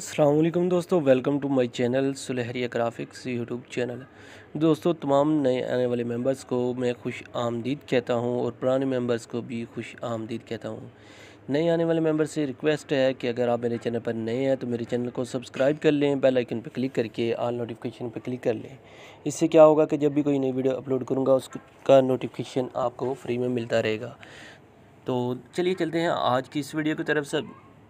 असलम दोस्तों welcome to my channel Sulehria graphics YouTube channel दोस्तों तमाम नए आने वाले मेंबर्स को मैं खुश आमदीद कहता हूं और पुराने मेंबर्स को भी खुश आमदीद कहता हूं नए आने वाले मेंबर से रिक्वेस्ट है कि अगर आप मेरे चैनल पर नए हैं तो मेरे चैनल को सब्सक्राइब कर लें बेल आइकन पर क्लिक करके आल नोटिफिकेशन पर क्लिक कर लें इससे क्या होगा कि जब भी कोई नई वीडियो अपलोड करूँगा उसका नोटिफिकेशन आपको फ्री में मिलता रहेगा तो चलिए चलते हैं आज की इस वीडियो की तरफ से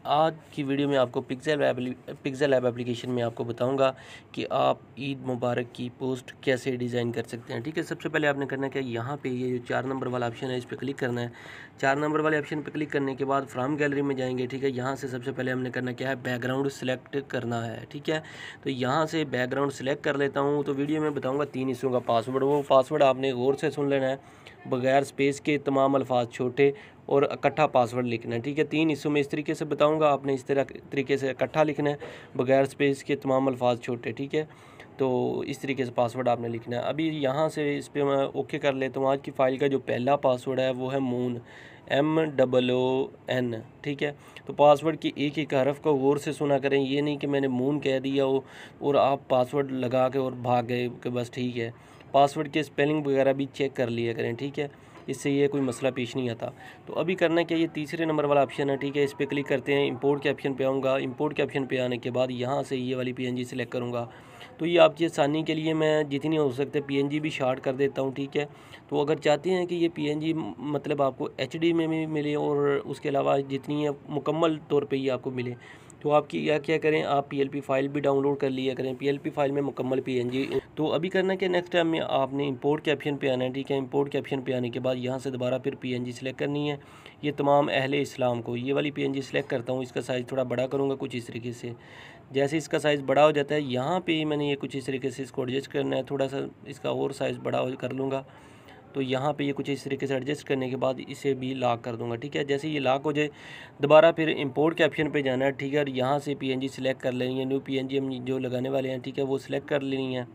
आज की वीडियो में आपको pixel web pixel app application में आपको बताऊंगा कि आप ईद मुबारक की पोस्ट कैसे डिज़ाइन कर सकते हैं ठीक है सबसे पहले आपने करना क्या यहाँ पे ये जो चार नंबर वाला ऑप्शन है इस पर क्लिक करना है चार नंबर वाले ऑप्शन पर क्लिक करने के बाद फ्राम गैलरी में जाएंगे ठीक है यहाँ से सबसे पहले हमने करना क्या है बैकग्राउंड सेलेक्ट करना है ठीक है तो यहाँ से बैकग्राउंड सेलेक्ट कर लेता हूँ तो वीडियो में बताऊँगा तीन हिस्सों का पासवर्ड वो पासवर्ड आपने गौर से सुन लेना है बगैर स्पेस के तमाम अल्फाज छोटे और इकट्ठा पासवर्ड लिखना है ठीक है तीन हिस्सों में इस तरीके से बताऊँगा आपने इस तरह तरीके से इकट्ठा लिखना है बगैर स्पेस के तमाम अल्फाज छोटे ठीक है तो इस तरीके से पासवर्ड आपने लिखना है अभी यहाँ से इस पर मैं ओके कर लेता हूँ आज की फ़ाइल का जो पहला पासवर्ड है वो है moon M double O N ठीक है तो पासवर्ड की एक एक हरफ को गौर से सुना करें ये नहीं कि मैंने मून कह दिया हो और आप पासवर्ड लगा के और भाग गए कि बस ठीक है पासवर्ड के स्पेलिंग वगैरह भी चेक कर लिया करें ठीक है इससे ये कोई मसला पेश नहीं आता तो अभी करना क्या ये तीसरे नंबर वाला ऑप्शन है ठीक है इस पर क्लिक करते हैं इंपोर्ट के ऑप्शन पे आऊँगा इंपोर्ट के ऑप्शन पे आने के बाद यहाँ से ये वाली पीएनजी सेलेक्ट करूँगा तो ये आपकी आसानी के लिए मैं जितनी हो सकते पीएनजी भी शार्ट कर देता हूँ ठीक है तो अगर चाहते हैं कि ये पी मतलब आपको एच में भी मिले और उसके अलावा जितनी है मुकम्मल तौर पर ये आपको मिले तो आप क्या क्या करें आप पीएलपी फाइल भी डाउनलोड कर लिया करें पीएलपी फाइल में मुकम्मल पीएनजी तो अभी करना क्या नेक्स्ट टाइम में आपने इंपोर्ट के ऑप्शन पे आना है ठीक है इंपोर्ट के ऑप्शन पे आने के बाद यहाँ से दोबारा फिर पीएनजी सेलेक्ट करनी है ये तमाम अहले इस्लाम को ये वाली पीएनजी सेलेक्ट करता हूँ इसका साइज़ थोड़ा बड़ा करूँगा कुछ इस तरीके से जैसे इसका साइज़ बड़ा हो जाता है यहाँ पर मैंने ये कुछ इस तरीके से इसको एडजस्ट करना है थोड़ा सा इसका और साइज़ बड़ा कर लूँगा तो यहाँ पे ये कुछ इस तरीके से एडजस्ट करने के बाद इसे भी लाक कर दूंगा ठीक है जैसे ये लाक हो जाए दोबारा फिर इंपोर्ट के ऑप्शन पे जाना है ठीक है और यहाँ से पीएनजी सिलेक्ट कर लेनी है न्यू पीएनजी हम जो लगाने वाले हैं ठीक है वो सिलेक्ट कर लेनी है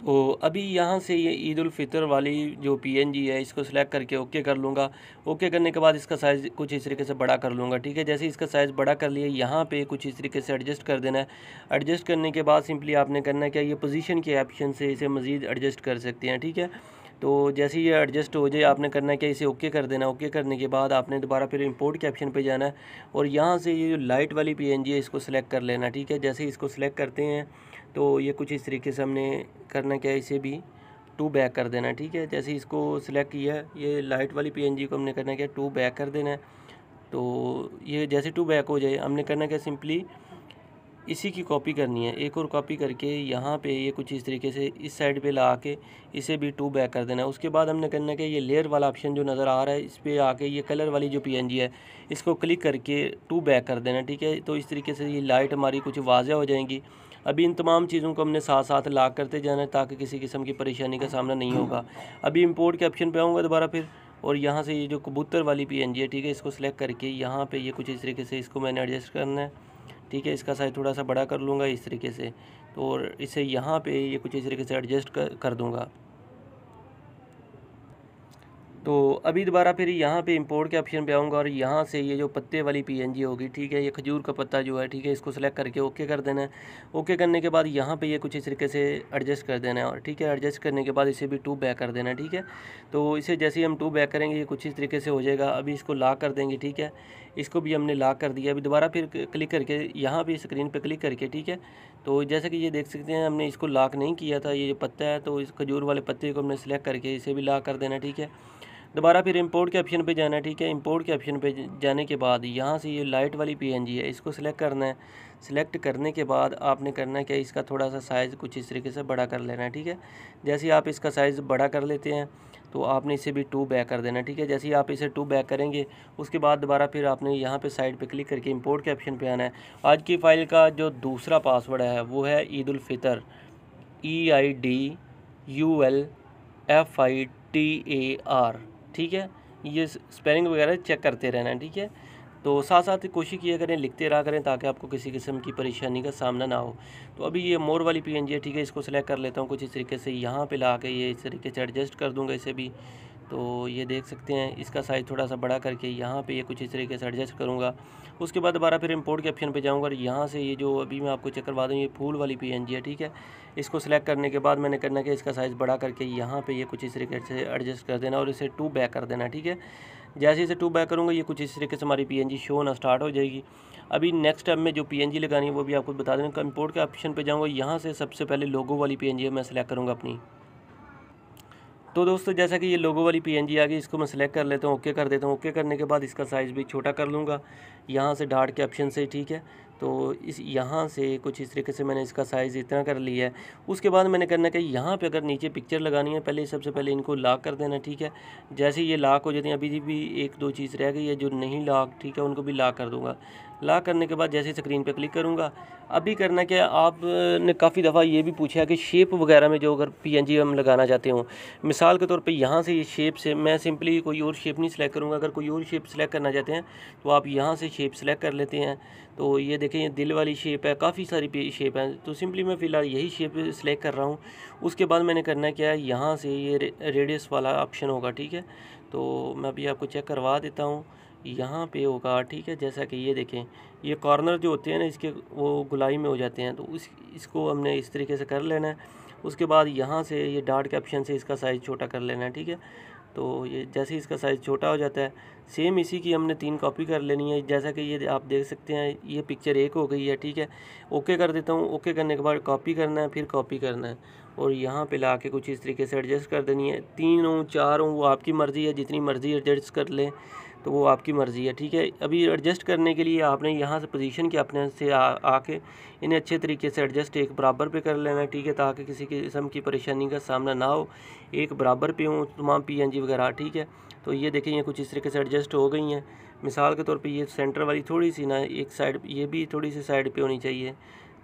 तो अभी यहाँ से ये ईद फ़ितर वाली जो पी है इसको सिलेक्ट करके ओके कर लूँगा ओके करने के बाद इसका साइज़ कुछ इस तरीके से बड़ा कर लूँगा ठीक है जैसे इसका साइज़ बड़ा कर लिया यहाँ पे कुछ इस तरीके से एडजस्ट कर देना है एडजस्ट करने के बाद सिंपली आपने करना है क्या ये पोजीशन के ऑप्शन से इसे मज़ीद एडजस्ट कर सकते हैं ठीक है तो जैसे ये एडजस्ट हो जाए आपने करना है क्या इसे ओके कर देना ओके करने के बाद आपने दोबारा फिर इंपोर्ट के ऑप्शन पे जाना है और यहाँ से ये जो लाइट वाली पीएनजी है इसको सेलेक्ट कर लेना ठीक है जैसे इसको सेलेक्ट करते हैं तो ये कुछ इस तरीके से हमने करना क्या है इसे भी टू बैक कर देना ठीक है जैसे इसको सिलेक्ट किया ये लाइट वाली पीएनजी को हमने करना क्या टू बैक कर देना है तो ये जैसे टू बैक हो जाए हमने करना क्या सिंपली इसी की कॉपी करनी है एक और कॉपी करके यहाँ पे ये कुछ इस तरीके से इस साइड पे ला के इसे भी टू बैक कर देना है उसके बाद हमने करना है ये लेयर वाला ऑप्शन जो नज़र आ रहा है इस पर आके ये कलर वाली जो पीएनजी है इसको क्लिक करके टू बैक कर देना ठीक है तो इस तरीके से ये लाइट हमारी कुछ वाजह हो जाएंगी अभी इन तमाम चीज़ों को हमने साथ साथ ला करते जाना है ताकि किसी किस्म की परेशानी का सामना नहीं होगा अभी इम्पोर्ट के ऑप्शन पर आऊँगा दोबारा फिर और यहाँ से ये जो कबूतर वाली पी एन जी है ठीक है इसको सेलेक्ट करके यहाँ पर ये कुछ इस तरीके से इसको मैंने एडजस्ट करना है ठीक है इसका साइज़ थोड़ा सा बड़ा कर लूँगा इस तरीके से तो और इसे यहाँ पे ये कुछ इस तरीके से एडजस्ट कर, कर दूँगा तो अभी दोबारा फिर यहाँ पे इंपोर्ट के ऑप्शन पे आऊँगा और यहाँ से ये जो पत्ते वाली पी होगी ठीक है ये खजूर का पत्ता जो है ठीक है इसको सेलेक्ट करके ओके कर देना है ओके करने के बाद यहाँ पे ये कुछ इस तरीके से एडजस्ट कर देना है और ठीक है एडजस्ट करने के बाद इसे भी टू बैक कर देना है ठीक है तो इसे जैसे ही हम टू बैक करेंगे ये कुछ इस तरीके से हो जाएगा अभी इसको लॉक कर देंगे ठीक है इसको भी हमने लॉक कर दिया अभी दोबारा फिर क्लिक करके यहाँ भी स्क्रीन पर क्लिक करके ठीक है तो जैसे कि ये देख सकते हैं हमने इसको लॉक नहीं किया था ये जो पत्ता है तो इस खजूर वाले पत्ते को हमने सेलेक्ट करके इसे भी ला कर देना ठीक है दोबारा फिर इंपोर्ट के ऑप्शन पे जाना है ठीक है इंपोर्ट के ऑप्शन पे जाने के बाद यहाँ से ये लाइट वाली पीएनजी है इसको सिलेक्ट करना है सिलेक्ट करने के बाद आपने करना है कि इसका थोड़ा सा साइज़ कुछ इस तरीके से बड़ा कर लेना है ठीक है जैसे आप इसका साइज़ बड़ा कर लेते हैं तो आपने इसे भी टू बैक कर देना ठीक है जैसे ही आप इसे टू बैक करेंगे उसके बाद दोबारा फिर आपने यहाँ पे साइड पे क्लिक करके इंपोर्ट के ऑप्शन पे आना है आज की फ़ाइल का जो दूसरा पासवर्ड है वो है Eid E I D U L F I T A R ठीक है ये स्पेलिंग वगैरह चेक करते रहना है ठीक है तो साथ साथ कोशिश किया करें लिखते रहा करें ताकि आपको किसी किस्म की परेशानी का सामना ना हो तो अभी ये मोर वाली पी है ठीक है इसको सेलेक्ट कर लेता हूँ कुछ इस तरीके से यहाँ पे ला के ये इस तरीके से एडजस्ट कर दूँगा इसे भी तो ये देख सकते हैं इसका साइज़ थोड़ा सा बड़ा करके यहाँ पे ये कुछ इस तरीके से एडजस्ट करूँगा उसके बाद दोबारा फिर इंपोर्ट के ऑप्शन पे जाऊँगा और यहाँ से ये जो अभी मैं आपको चेक करवा दूँ ये फूल वाली पी है ठीक है इसको सिलेक्ट करने के बाद मैंने करना कि इसका साइज़ बड़ा करके यहाँ पर ये कुछ इस तरीके से एडजस्ट कर देना और इसे टू बैक कर देना ठीक है जैसे इसे टू बैक करूँगा ये कुछ इस तरीके से हमारी पी शो होना स्टार्ट हो जाएगी अभी नेक्स्ट टाइम में जो पी लगानी है वो भी आपको बता दें इम्पोर्ट के ऑप्शन पर जाऊँगा यहाँ से सबसे पहले लोगो वाली पी मैं सिलेक्ट करूँगा अपनी तो दोस्तों जैसा कि ये लोगो वाली पीएनजी आ गई इसको मैं सिलेक्ट कर लेता हूँ ओके कर देता हूँ ओके करने के बाद इसका साइज़ भी छोटा कर लूँगा यहाँ से डार्ट के ऑप्शन से ठीक है तो इस यहाँ से कुछ इस तरीके से मैंने इसका साइज़ इतना कर लिया है उसके बाद मैंने करना कि यहाँ पे अगर नीचे पिक्चर लगानी है पहले सबसे पहले इनको लॉक कर देना ठीक है जैसे ये लॉक हो जाती है अभी भी एक दो चीज़ रह गई है जो नहीं लॉक ठीक है उनको भी लॉक कर दूँगा ला करने के बाद जैसे स्क्रीन पे क्लिक करूँगा अभी करना क्या आपने काफ़ी दफ़ा ये भी पूछा कि शेप वगैरह में जो अगर पीएनजी हम लगाना चाहते हो मिसाल के तौर पे यहाँ से ये शेप से मैं सिंपली कोई और शेप नहीं सिलेक्ट करूँगा अगर कोई और शेप सिलेक्ट करना चाहते हैं तो आप यहाँ से शेप सिलेक्ट कर लेते हैं तो ये देखें ये दिल वाली शेप है काफ़ी सारी शेप हैं तो सिंपली मैं फ़िलहाल यही शेप सिलेक्ट कर रहा हूँ उसके बाद मैंने करना क्या है यहाँ से ये रेडियस वाला ऑप्शन होगा ठीक है तो मैं अभी आपको चेक करवा देता हूँ यहाँ पे होगा ठीक है जैसा कि ये देखें ये कॉर्नर जो होते हैं ना इसके वो गुलाई में हो जाते हैं तो उस इसको हमने इस तरीके से कर लेना है उसके बाद यहाँ से ये डार्ट के ऑप्शन से इसका साइज़ छोटा कर लेना है ठीक है तो ये जैसे ही इसका साइज़ छोटा हो जाता है सेम इसी की हमने तीन कॉपी कर लेनी है जैसा कि ये आप देख सकते हैं ये पिक्चर एक हो गई है ठीक है ओके कर देता हूँ ओके करने के बाद कॉपी करना है फिर कॉपी करना है और यहाँ पे ला के कुछ इस तरीके से एडजस्ट कर देनी है तीन हो चार हो वो आपकी मर्ज़ी है जितनी मर्ज़ी एडजस्ट कर लें तो वो आपकी मर्ज़ी है ठीक है अभी एडजस्ट करने के लिए आपने यहाँ से पोजीशन के अपने से आके इन्हें अच्छे तरीके से एडजस्ट एक बराबर पे कर लेना है ठीक है ताकि किसी किस्म की परेशानी का सामना ना हो एक बराबर पे हों तमाम पी एन जी वगैरह ठीक है तो ये देखें ये कुछ इस तरीके से एडजस्ट हो गई हैं मिसाल के तौर पर ये सेंटर वाली थोड़ी सी ना एक साइड ये भी थोड़ी सी साइड पर होनी चाहिए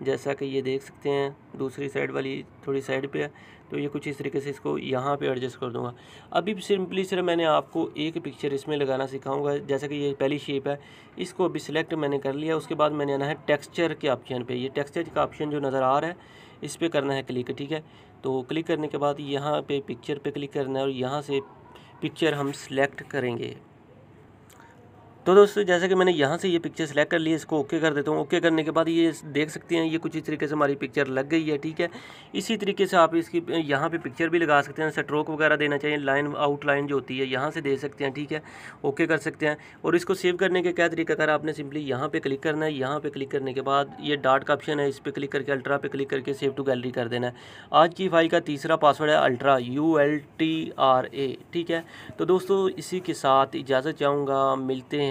जैसा कि ये देख सकते हैं दूसरी साइड वाली थोड़ी साइड पे है तो ये कुछ इस तरीके से इसको यहाँ पे एडजस्ट कर दूँगा अभी सिंपली सिर्फ मैंने आपको एक पिक्चर इसमें लगाना सिखाऊंगा जैसा कि ये पहली शेप है इसको अभी सिलेक्ट मैंने कर लिया उसके बाद मैंने आना है टेक्स्चर के ऑप्शन पर ये टेक्स्चर का ऑप्शन जो नज़र आ रहा है इस पर करना है क्लिक ठीक है तो क्लिक करने के बाद यहाँ पर पिक्चर पर क्लिक करना है और यहाँ से पिक्चर हम सेलेक्ट करेंगे तो दोस्तों जैसे कि मैंने यहाँ से ये पिक्चर सेलेक्ट कर ली इसको ओके कर देता हूँ ओके करने के बाद ये देख सकते हैं ये कुछ इस तरीके से हमारी पिक्चर लग गई है ठीक है इसी तरीके से आप इसकी यहाँ पे पिक्चर भी लगा सकते हैं स्ट्रोक वगैरह देना चाहिए लाइन आउटलाइन जो होती है यहाँ से दे सकते हैं ठीक है ओके कर सकते हैं और इसको सेव करने के क्या तरीका कर आपने सिंपली यहाँ पर क्लिक करना है यहाँ पर क्लिक करने के बाद ये डाट का ऑप्शन है इस पर क्लिक करके अल्ट्रा पे क्लिक करके सेव टू गैलरी कर देना है आज की फाइल का तीसरा पासवर्ड है ultra U L T R A ठीक है तो दोस्तों इसी के साथ इजाज़त चाहूँगा मिलते हैं